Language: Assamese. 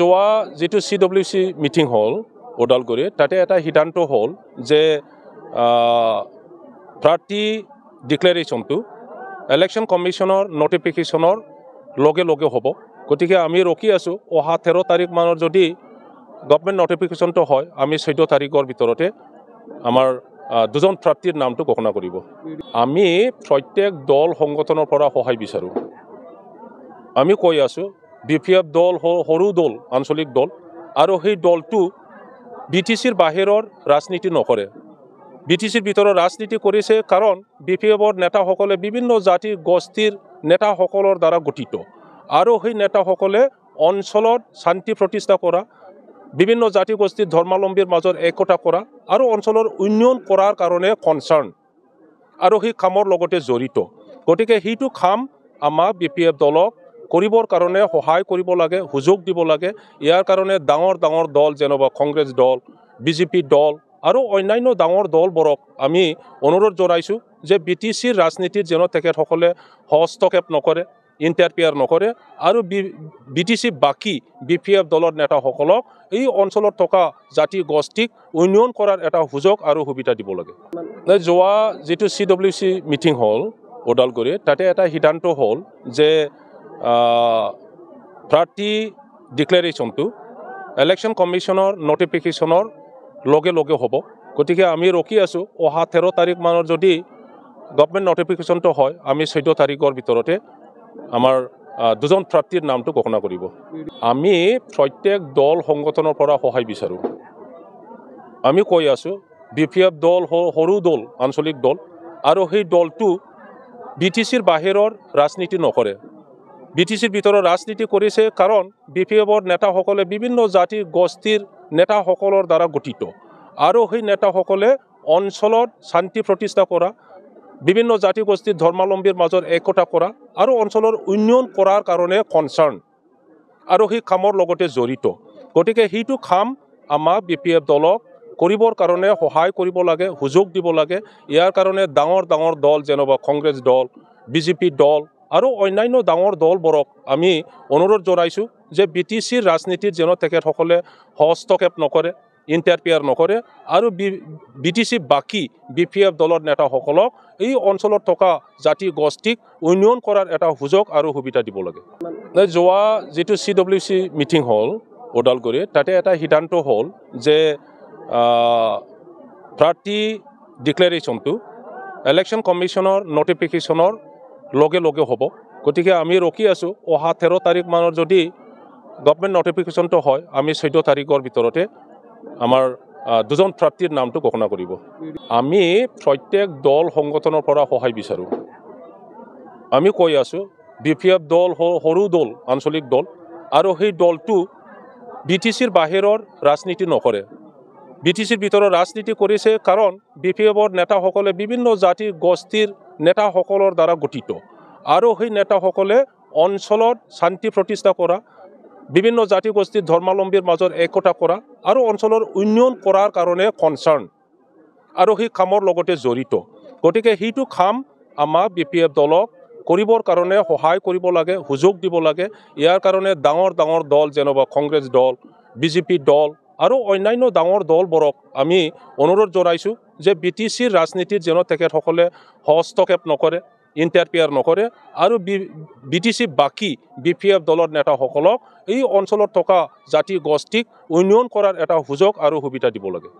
যোৱা যিটো চি ডব্লিউ চি মিটিং হ'ল ওদালগুৰিত তাতে এটা সিদ্ধান্ত হ'ল যে প্ৰাৰ্থী ডিক্লেৰেশ্যনটো ইলেকশ্যন কমিশ্যনৰ ন'টিফিকেশ্যনৰ লগে লগে হ'ব গতিকে আমি ৰখি আছোঁ অহা তেৰ তাৰিখমানৰ যদি গভমেণ্ট ন'টিফিকেশ্যনটো হয় আমি চৈধ্য তাৰিখৰ ভিতৰতে আমাৰ দুজন প্ৰাৰ্থীৰ নামটো ঘোষণা কৰিব আমি প্ৰত্যেক দল সংগঠনৰ পৰা সহায় বিচাৰোঁ আমি কৈ আছোঁ বি পি এফ দল সৰু দল আঞ্চলিক দল আৰু সেই দলটো বি টি চিৰ বাহিৰৰ ৰাজনীতি নকৰে বি টি চিৰ ভিতৰত ৰাজনীতি কৰিছে কাৰণ বি পি এফৰ নেতাসকলে বিভিন্ন জাতি গোষ্ঠীৰ নেতাসকলৰ দ্বাৰা গঠিত আৰু সেই নেতাসকলে অঞ্চলত শান্তি প্ৰতিষ্ঠা কৰা বিভিন্ন জাতি গোষ্ঠীৰ ধৰ্মাৱলম্বীৰ মাজত একতা কৰা আৰু অঞ্চলৰ উন্নয়ন কৰাৰ কাৰণে কনচাৰ্ণ আৰু সেই কামৰ লগতে জড়িত গতিকে সেইটো কাম আমাৰ বি পি এফ দলক কৰিবৰ কাৰণে সহায় কৰিব লাগে সুযোগ দিব লাগে ইয়াৰ কাৰণে ডাঙৰ ডাঙৰ দল যেনিবা কংগ্ৰেছ দল বি জে পি দল আৰু অন্যান্য ডাঙৰ দলবোৰক আমি অনুৰোধ জনাইছোঁ যে বি টি চিৰ ৰাজনীতিত যেন তেখেতসকলে হস্তক্ষেপ নকৰে ইণ্টাৰফেয়াৰ নকৰে আৰু বি টি চি বাকী বি পি এফ দলৰ নেতাসকলক এই অঞ্চলত থকা জাতি গোষ্ঠীক উন্নয়ন কৰাৰ এটা সুযোগ আৰু সুবিধা দিব লাগে যোৱা যিটো চি ডব্লিউ চি মিটিং হ'ল ওদালগুৰিত তাতে এটা সিদ্ধান্ত হ'ল যে প্ৰাৰ্থী ডিক্লেৰেশ্যনটো ইলেকশ্যন কমিশ্যনৰ ন'টিফিকেশ্যনৰ লগে লগে হ'ব গতিকে আমি ৰখি আছোঁ অহা তেৰ তাৰিখমানৰ যদি গভমেণ্ট ন'টিফিকেশ্যনটো হয় আমি চৈধ্য তাৰিখৰ ভিতৰতে আমাৰ দুজন প্ৰাৰ্থীৰ নামটো ঘোষণা কৰিব আমি প্ৰত্যেক দল সংগঠনৰ পৰা সহায় বিচাৰোঁ আমি কৈ আছোঁ বি পি এফ দল সৰু দল আঞ্চলিক দল আৰু সেই দলটো বি টি চিৰ বাহিৰৰ ৰাজনীতি নকৰে ভিতৰত ৰাজনীতি কৰিছে কাৰণ বি পি এফৰ নেতাসকলে বিভিন্ন জাতি গোষ্ঠীৰ নেতাসকলৰ দ্বাৰা গঠিত আৰু সেই নেতাসকলে অঞ্চলত শান্তি প্ৰতিষ্ঠা কৰা বিভিন্ন জাতি গোষ্ঠীৰ ধৰ্মাবলম্বীৰ মাজত একতা কৰা আৰু অঞ্চলৰ উন্নয়ন কৰাৰ কাৰণে কনচাৰ্ণ আৰু সেই কামৰ লগতে জড়িত গতিকে সেইটো কাম আমাৰ এফ দলক কৰিবৰ কাৰণে সহায় কৰিব লাগে সুযোগ দিব লাগে ইয়াৰ কাৰণে ডাঙৰ ডাঙৰ দল যেনবা কংগ্ৰেছ দল বি জে পি দল আৰু অন্যান্য ডাঙৰ দলবোৰক আমি অনুৰোধ জনাইছোঁ যে বি টি চিৰ ৰাজনীতিত যেন তেখেতসকলে হস্তক্ষেপ নকৰে ইণ্টাৰফেয়াৰ নকৰে আৰু বি টি চি বাকী বি পি এফ দলৰ নেতাসকলক এই অঞ্চলত থকা জাতি গোষ্ঠীক উন্নয়ন কৰাৰ এটা সুযোগ আৰু সুবিধা দিব লাগে যোৱা যিটো চি ডব্লিউ চি মিটিং হ'ল ওদালগুৰিত তাতে এটা সিদ্ধান্ত হ'ল যে প্ৰাৰ্থী ডিক্লেৰেশ্যনটো ইলেকশ্যন কমিশ্যনৰ নটিফিকেশ্যনৰ লগে লগে হ'ব গতিকে আমি ৰখি আছোঁ অহা তেৰ তাৰিখমানৰ যদি গভমেণ্ট নটিফিকেশ্যনটো হয় আমি চৈধ্য তাৰিখৰ ভিতৰতে আমাৰ দুজন প্ৰাৰ্থীৰ নামটো ঘোষণা কৰিব আমি প্ৰত্যেক দল সংগঠনৰ পৰা সহায় বিচাৰোঁ আমি কৈ আছোঁ বি পি এফ দল সৰু দল আঞ্চলিক দল আৰু সেই দলটো বি টি চিৰ বাহিৰৰ ৰাজনীতি নকৰে ভিতৰত ৰাজনীতি কৰিছে কাৰণ বি পি এফৰ নেতাসকলে বিভিন্ন জাতি গোষ্ঠীৰ নেতাসকলৰ দ্বাৰা গঠিত আৰু সেই নেতাসকলে অঞ্চলত শান্তি প্ৰতিষ্ঠা কৰা বিভিন্ন জাতি গোষ্ঠীৰ ধৰ্মাবলম্বীৰ মাজৰ একতা কৰা আৰু অঞ্চলৰ উন্নয়ন কৰাৰ কাৰণে কনচাৰ্ণ আৰু সেই কামৰ লগতে জড়িত গতিকে সেইটো কাম আমাৰ বি পি এফ দলক কৰিবৰ কাৰণে সহায় কৰিব লাগে সুযোগ দিব লাগে ইয়াৰ কাৰণে ডাঙৰ ডাঙৰ দল যেনবা কংগ্ৰেছ দল বিজেপি দল আৰু অন্যান্য ডাঙৰ দলবোৰক আমি অনুৰোধ জনাইছোঁ যে বি টি চিৰ ৰাজনীতিত যেন তেখেতসকলে হস্তক্ষেপ নকৰে ইণ্টাৰফেয়াৰ নকৰে আৰু বি টি চি বাকী বি পি এফ দলৰ নেতাসকলক এই অঞ্চলত থকা জাতি গোষ্ঠীক উন্নয়ন কৰাৰ এটা সুযোগ আৰু সুবিধা দিব লাগে